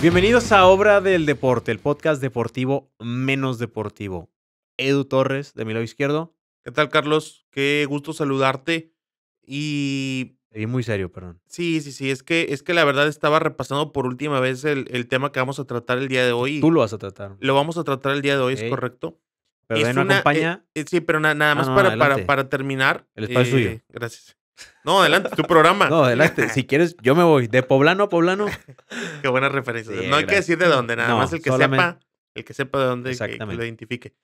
Bienvenidos a Obra del Deporte, el podcast deportivo menos deportivo. Edu Torres, de mi lado izquierdo. ¿Qué tal, Carlos? Qué gusto saludarte. Y. muy serio, perdón. Sí, sí, sí. Es que, es que la verdad estaba repasando por última vez el, tema que vamos a tratar el día de hoy. Tú lo vas a tratar. Lo vamos a tratar el día de hoy, es correcto. Pero eh, acompaña. Eh, sí, pero nada más para, para, terminar. El espacio es eh, suyo. Gracias. No, adelante, tu programa. No, adelante. Si quieres, yo me voy. De poblano a poblano. Qué buena referencia. no hay que decir de dónde, nada más el que sepa, el que sepa de dónde, que lo identifique.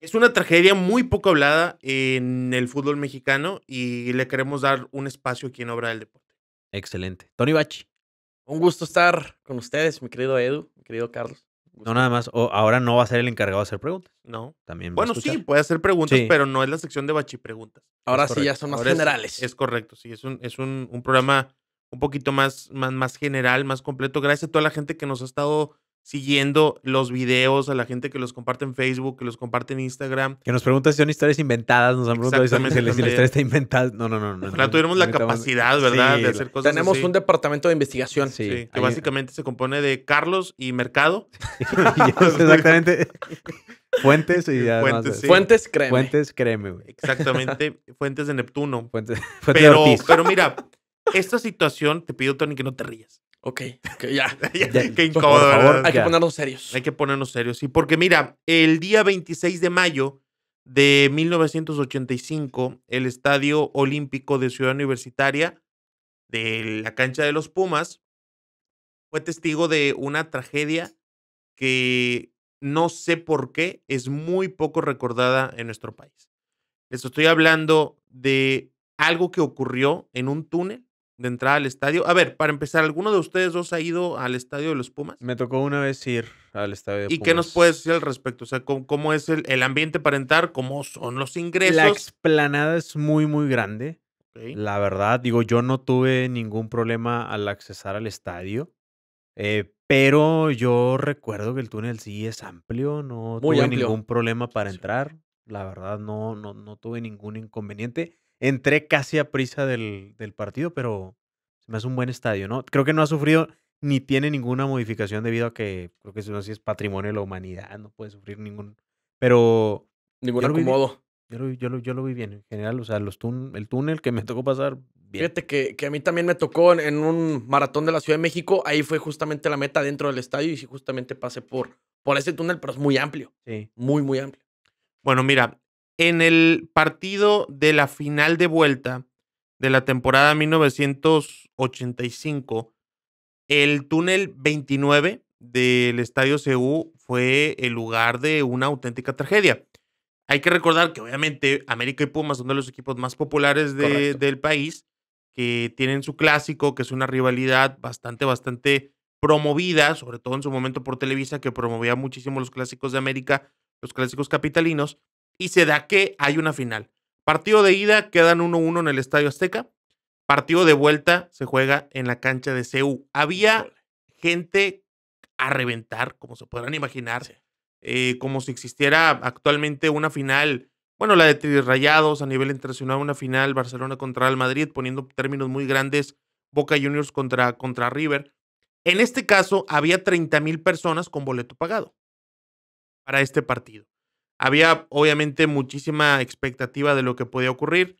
Es una tragedia muy poco hablada en el fútbol mexicano y le queremos dar un espacio aquí en Obra del Deporte. Excelente. Tony Bachi. Un gusto estar con ustedes, mi querido Edu, mi querido Carlos. Pues no nada más, o ahora no va a ser el encargado de hacer preguntas. No. También Bueno, sí, puede hacer preguntas, pero no es la sección de Preguntas. Ahora sí ya son más generales. Es correcto, sí, es un, es un, programa un poquito más, más, más general, más completo. Gracias a toda la gente que nos ha estado siguiendo los videos, a la gente que los comparte en Facebook, que los comparte en Instagram. Que nos pregunta si son historias inventadas, nos han preguntado si, la historia está inventada. No, no, no. no la capacidad, ¿verdad? de hacer cosas Tenemos un departamento de investigación. Sí. que básicamente se compone de Carlos y Mercado. exactamente. Fuentes y ya. Fuentes, fuentes créeme. Fuentes créeme, güey. Exactamente. Fuentes de Neptuno. Fuentes, pero, pero mira, esta situación, te pido, Tony, que no te rías. Ok, okay ya. Por favor, hay que ponernos serios. Hay que ponernos serios, sí. Porque mira, el día 26 de mayo de 1985, el Estadio Olímpico de Ciudad Universitaria, de la cancha de los Pumas, fue testigo de una tragedia que no sé por qué es muy poco recordada en nuestro país. Les estoy hablando de algo que ocurrió en un túnel de al estadio. A ver, para empezar, ¿alguno de ustedes dos ha ido al estadio de los Pumas? Me tocó una vez ir al estadio de ¿Y qué nos puedes decir al respecto? O sea, ¿cómo, es el, ambiente para entrar? ¿Cómo son los ingresos? La explanada es muy, muy grande. La verdad, digo, yo no tuve ningún problema al accesar al estadio. Eh, pero yo recuerdo que el túnel sí es amplio, no tuve ningún problema para entrar. La verdad, no, no, no tuve ningún inconveniente entré casi a prisa del, partido, pero es un buen estadio, ¿no? Creo que no ha sufrido ni tiene ninguna modificación debido a que creo que no así es patrimonio de la humanidad, no puede sufrir ningún. Pero. Ningún acomodo. Yo lo, yo, lo, yo lo, vi bien en general, o sea, los el túnel que me tocó pasar, bien. Fíjate que, que a mí también me tocó en, un maratón de la Ciudad de México, ahí fue justamente la meta dentro del estadio y sí justamente pasé por, por ese túnel, pero es muy amplio. Sí. Muy, muy amplio. Bueno, mira, en el partido de la final de vuelta, de la temporada 1985, el túnel 29 del Estadio CU fue el lugar de una auténtica tragedia. Hay que recordar que obviamente América y Pumas son de los equipos más populares del país, que tienen su clásico, que es una rivalidad bastante, bastante promovida, sobre todo en su momento por Televisa, que promovía muchísimo los clásicos de América, los clásicos capitalinos, y se da que hay una final. Partido de ida quedan 1-1 en el Estadio Azteca. Partido de vuelta se juega en la cancha de CEU. Había gente a reventar, como se podrán imaginar, eh, como si existiera actualmente una final, bueno, la de Rayados, a nivel internacional, una final Barcelona contra el Madrid, poniendo términos muy grandes, Boca Juniors contra, contra River. En este caso, había 30.000 mil personas con boleto pagado para este partido. Había obviamente muchísima expectativa de lo que podía ocurrir.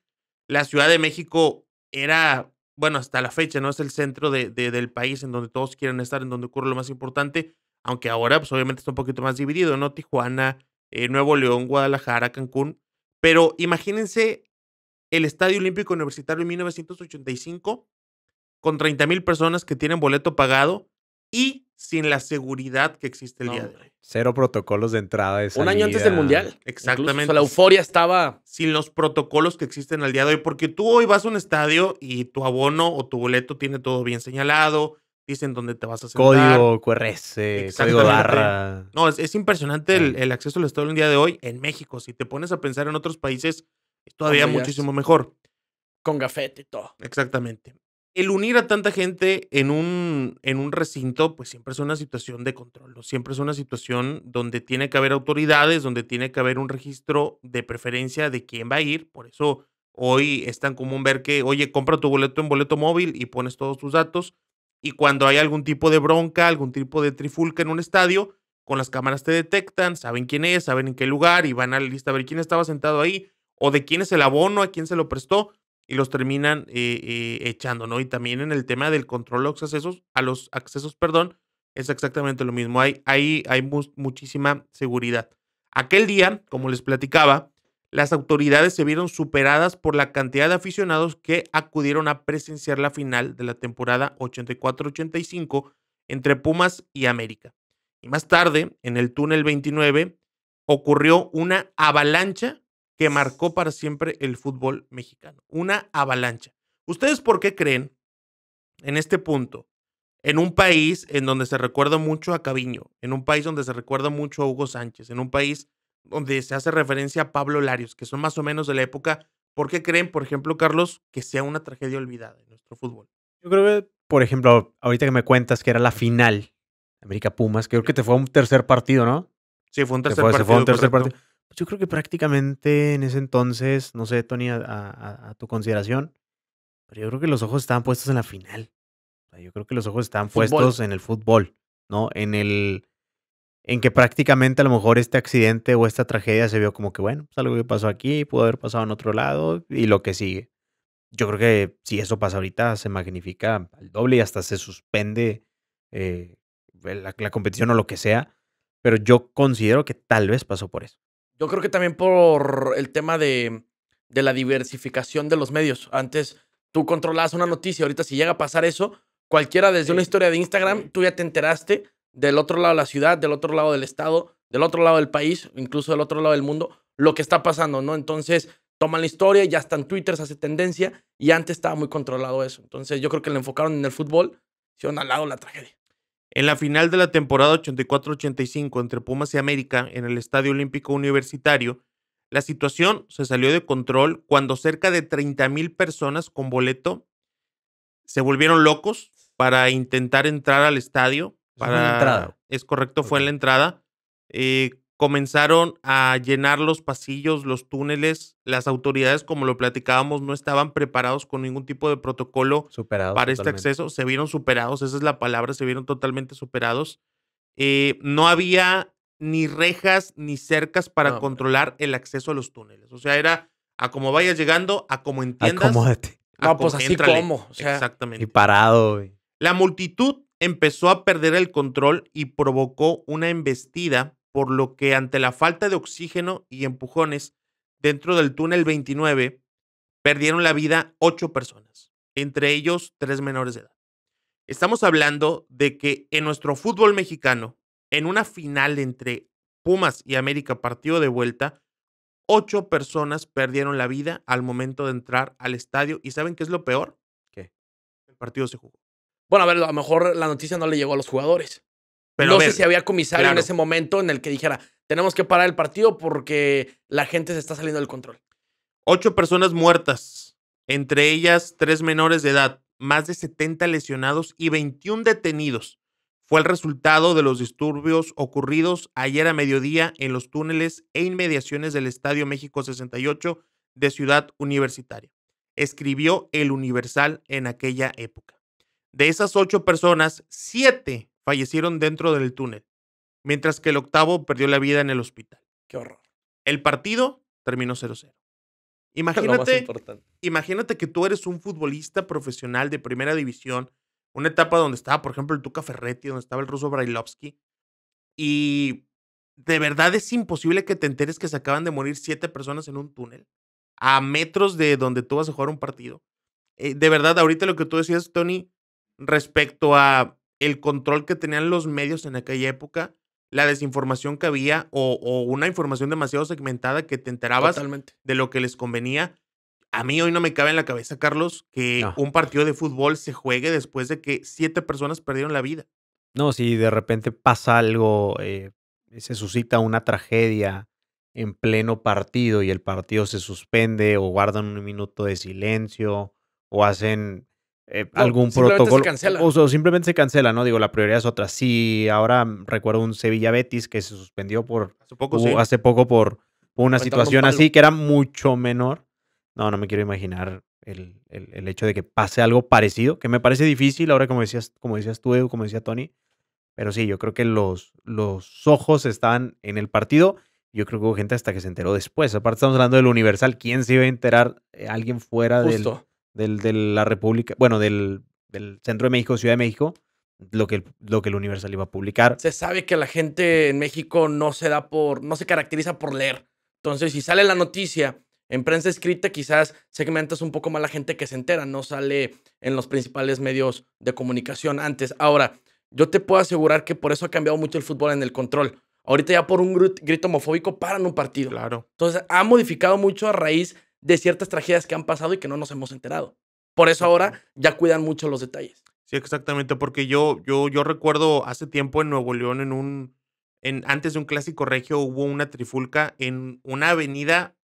La Ciudad de México era, bueno, hasta la fecha, ¿no? Es el centro de, del país en donde todos quieren estar, en donde ocurre lo más importante, aunque ahora, pues obviamente está un poquito más dividido, ¿no? Tijuana, eh, Nuevo León, Guadalajara, Cancún. Pero imagínense el Estadio Olímpico Universitario en 1985 con 30 mil personas que tienen boleto pagado y sin la seguridad que existe el día de hoy. Cero protocolos de entrada. Un año antes del mundial. Exactamente. la euforia estaba. Sin los protocolos que existen al día de hoy, porque tú hoy vas a un estadio y tu abono o tu boleto tiene todo bien señalado, dicen dónde te vas a sentar. Código QRS, código barra. No, es, impresionante el, acceso al estadio el día de hoy en México. Si te pones a pensar en otros países, es todavía muchísimo mejor. Con gafete y todo. Exactamente el unir a tanta gente en un, en un recinto, pues siempre es una situación de control, siempre es una situación donde tiene que haber autoridades, donde tiene que haber un registro de preferencia de quién va a ir. Por eso hoy es tan común ver que, oye, compra tu boleto en boleto móvil y pones todos tus datos. Y cuando hay algún tipo de bronca, algún tipo de trifulca en un estadio, con las cámaras te detectan, saben quién es, saben en qué lugar y van a la lista a ver quién estaba sentado ahí o de quién es el abono, a quién se lo prestó y los terminan eh, eh, echando, ¿no? Y también en el tema del control a los accesos, a los accesos, perdón, es exactamente lo mismo. Hay, hay, hay muchísima seguridad. Aquel día, como les platicaba, las autoridades se vieron superadas por la cantidad de aficionados que acudieron a presenciar la final de la temporada 84-85 entre Pumas y América. Y más tarde, en el túnel 29, ocurrió una avalancha que marcó para siempre el fútbol mexicano. Una avalancha. ¿Ustedes por qué creen en este punto? En un país en donde se recuerda mucho a Caviño, en un país donde se recuerda mucho a Hugo Sánchez, en un país donde se hace referencia a Pablo Larios, que son más o menos de la época, ¿por qué creen, por ejemplo, Carlos, que sea una tragedia olvidada en nuestro fútbol? Yo creo que, por ejemplo, ahorita que me cuentas que era la final América Pumas, creo que te fue un tercer partido, ¿no? Sí, fue un tercer partido. Pues, yo creo que prácticamente en ese entonces, no sé, Tony, a, tu consideración, pero yo creo que los ojos estaban puestos en la final. yo creo que los ojos estaban puestos en el fútbol, ¿no? En el en que prácticamente a lo mejor este accidente o esta tragedia se vio como que, bueno, pues algo que pasó aquí, pudo haber pasado en otro lado y lo que sigue. Yo creo que si eso pasa ahorita se magnifica al doble y hasta se suspende eh, la competición o lo que sea, pero yo considero que tal vez pasó por eso. Yo creo que también por el tema de, la diversificación de los medios. Antes tú controlabas una noticia, ahorita si llega a pasar eso, cualquiera desde una historia de Instagram, tú ya te enteraste del otro lado de la ciudad, del otro lado del estado, del otro lado del país, incluso del otro lado del mundo, lo que está pasando, ¿no? Entonces toman la historia, ya están en Twitter, se hace tendencia y antes estaba muy controlado eso. Entonces yo creo que le enfocaron en el fútbol, hicieron al lado la tragedia. En la final de la temporada 84-85 entre Pumas y América en el Estadio Olímpico Universitario, la situación se salió de control cuando cerca de mil personas con boleto se volvieron locos para intentar entrar al estadio. Para, es, correcto, fue en la entrada. Eh, comenzaron a llenar los pasillos, los túneles. Las autoridades, como lo platicábamos, no estaban preparados con ningún tipo de protocolo para este acceso. Se vieron superados, esa es la palabra, se vieron totalmente superados. Eh, no había ni rejas ni cercas para controlar el acceso a los túneles. O sea, era a como vayas llegando, a como entiendas. Acomódate. Pues, así como. Exactamente. Y parado. La multitud empezó a perder el control y provocó una embestida por lo que ante la falta de oxígeno y empujones dentro del túnel 29, perdieron la vida ocho personas, entre ellos tres menores de edad. Estamos hablando de que en nuestro fútbol mexicano, en una final entre Pumas y América partido de vuelta, ocho personas perdieron la vida al momento de entrar al estadio. ¿Y saben qué es lo peor? Que El partido se jugó. Bueno, a ver, a lo mejor la noticia no le llegó a los jugadores no sé si había comisario en ese momento en el que dijera, tenemos que parar el partido porque la gente se está saliendo del control. Ocho personas muertas, entre ellas tres menores de edad, más de 70 lesionados y 21 detenidos. Fue el resultado de los disturbios ocurridos ayer a mediodía en los túneles e inmediaciones del Estadio México 68 de Ciudad Universitaria. Escribió El Universal en aquella época. De esas ocho personas, siete fallecieron dentro del túnel, mientras que el octavo perdió la vida en el hospital. Qué horror. El partido terminó 0-0. Imagínate, imagínate que tú eres un futbolista profesional de primera división, una etapa donde estaba, por ejemplo, el Tuca Ferretti, donde estaba el ruso Brailovsky, y de verdad es imposible que te enteres que se acaban de morir siete personas en un túnel a metros de donde tú vas a jugar un partido. Eh, de verdad, ahorita lo que tú decías, Tony, respecto a el control que tenían los medios en aquella época, la desinformación que había o, una información demasiado segmentada que te enterabas de lo que les convenía. A mí hoy no me cabe en la cabeza, Carlos, que un partido de fútbol se juegue después de que siete personas perdieron la vida. No, si de repente pasa algo, eh, se suscita una tragedia en pleno partido y el partido se suspende o guardan un minuto de silencio o hacen eh, algún protocolo. O, o simplemente se cancela, ¿no? Digo, la prioridad es otra. Sí, ahora recuerdo un Sevilla Betis que se suspendió por hace poco, hace poco por, una situación así que era mucho menor. No, no me quiero imaginar el, el, el, hecho de que pase algo parecido, que me parece difícil ahora, como decías, como decías tú, Edu, como decía Tony. Pero sí, yo creo que los, los ojos estaban en el partido. Yo creo que hubo gente hasta que se enteró después. Aparte, estamos hablando del Universal. ¿Quién se iba a enterar? Eh, alguien fuera Justo del, de la República, bueno, del, del, Centro de México, Ciudad de México, lo que, lo que el Universal iba a publicar. Se sabe que la gente en México no se da por, no se caracteriza por leer. Entonces, si sale la noticia en prensa escrita, quizás segmentas un poco más la gente que se entera, no sale en los principales medios de comunicación antes. Ahora, yo te puedo asegurar que por eso ha cambiado mucho el fútbol en el control. Ahorita ya por un grito homofóbico paran un partido. Claro. Entonces, ha modificado mucho a raíz de ciertas tragedias que han pasado y que no nos hemos enterado. Por eso ahora ya cuidan mucho los detalles. Sí, exactamente, porque yo, yo, yo recuerdo hace tiempo en Nuevo León, en un, en, antes de un clásico regio, hubo una trifulca en una avenida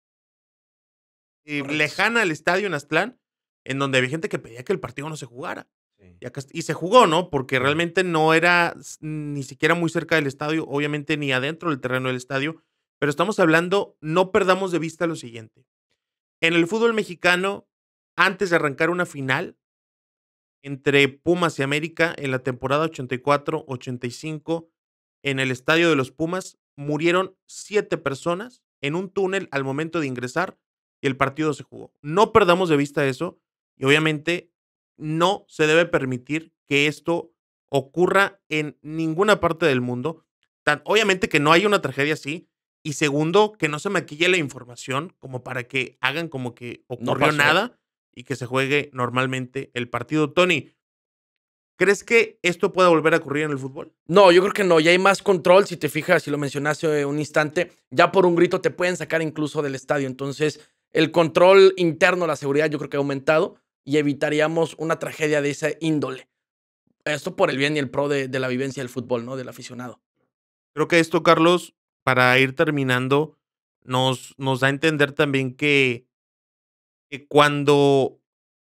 eh, lejana al estadio en Aztlán, en donde había gente que pedía que el partido no se jugara. y, se jugó, ¿no? Porque realmente no era ni siquiera muy cerca del estadio, obviamente ni adentro del terreno del estadio, pero estamos hablando, no perdamos de vista lo siguiente. En el fútbol mexicano, antes de arrancar una final entre Pumas y América en la temporada 84-85 en el estadio de los Pumas, murieron siete personas en un túnel al momento de ingresar y el partido se jugó. No perdamos de vista eso y obviamente no se debe permitir que esto ocurra en ninguna parte del mundo. obviamente que no hay una tragedia así, y segundo, que no se maquille la información como para que hagan como que ocurrió nada y que se juegue normalmente el partido. Tony, ¿Crees que esto pueda volver a ocurrir en el fútbol? No, yo creo que no. Ya hay más control, si te fijas, si lo mencionaste un instante, ya por un grito te pueden sacar incluso del estadio. Entonces, el control interno, la seguridad, yo creo que ha aumentado y evitaríamos una tragedia de esa índole. Esto por el bien y el pro de, de la vivencia del fútbol, ¿no? Del aficionado. Creo que esto, Carlos, para ir terminando, nos, nos da a entender también que, cuando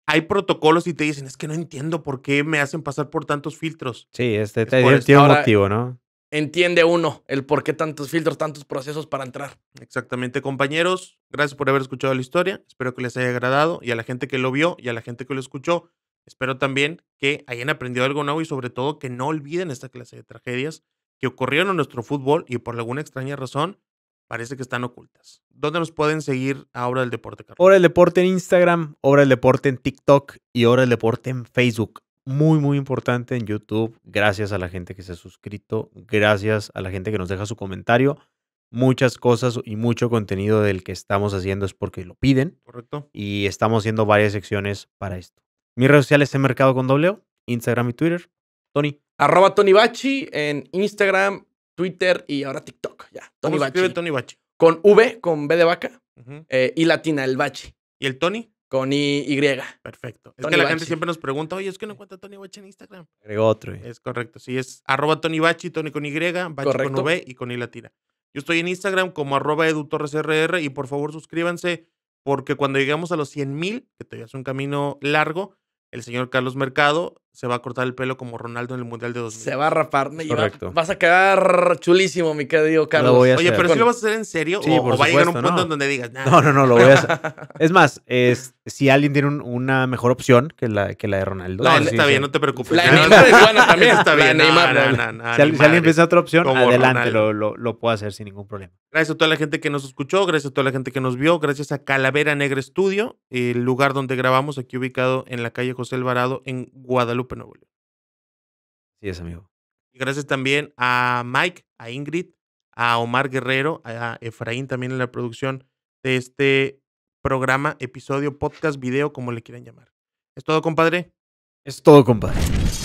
hay protocolos y te dicen, es que no entiendo por qué me hacen pasar por tantos filtros. Sí, este, es este. motivo, ¿no? Entiende uno el por qué tantos filtros, tantos procesos para entrar. Exactamente, compañeros. Gracias por haber escuchado la historia. Espero que les haya agradado y a la gente que lo vio y a la gente que lo escuchó. Espero también que hayan aprendido algo nuevo y sobre todo que no olviden esta clase de tragedias que ocurrieron en nuestro fútbol y por alguna extraña razón parece que están ocultas. ¿Dónde nos pueden seguir ahora el Deporte, Carlos? Hora del Deporte en Instagram, ahora el Deporte en TikTok y ahora el Deporte en Facebook. Muy, muy importante en YouTube. Gracias a la gente que se ha suscrito. Gracias a la gente que nos deja su comentario. Muchas cosas y mucho contenido del que estamos haciendo es porque lo piden. Correcto. Y estamos haciendo varias secciones para esto. Mis redes sociales en Mercado con W, Instagram y Twitter. Tony, Arroba Tony Bachi en Instagram, Twitter y ahora TikTok. Ya, Tony Bachi. escribe Tony Con V, con B de vaca eh, y latina, el Bachi. ¿Y el Tony? Con I, Y. Perfecto. es que la gente siempre nos pregunta, oye, es que no cuenta Tony Bachi en Instagram. Agregó otro. Eh. Es correcto. Sí, es arroba Tony Bachi, Tony con Y, Bachi con V y con I latina. Yo estoy en Instagram como arroba RR y por favor suscríbanse porque cuando llegamos a los 100 mil, que todavía es un camino largo, el señor Carlos Mercado se va a cortar el pelo como Ronaldo en el Mundial de 2000. Se va a rapar. Y Correcto. vas a quedar chulísimo, mi querido Carlos. Oye, pero si lo vas a hacer en serio o, va a llegar un punto en donde digas, No, no, no, lo voy a hacer. es más, es, si alguien tiene una mejor opción que la, que la de Ronaldo. No, pues está bien, no te preocupes. La de Neymar también. Está bien. Neymar, si, alguien piensa otra opción, adelante, lo, lo, lo, puedo hacer sin ningún problema. Gracias a toda la gente que nos escuchó, gracias a toda la gente que nos vio, gracias a Calavera Negra Studio, el lugar donde grabamos, aquí ubicado en la calle José Alvarado, en Guadalupe. Guadalupe, Sí es, amigo. Y gracias también a Mike, a Ingrid, a Omar Guerrero, a Efraín también en la producción de este programa, episodio, podcast, video, como le quieran llamar. ¿Es todo, compadre? Es todo, compadre.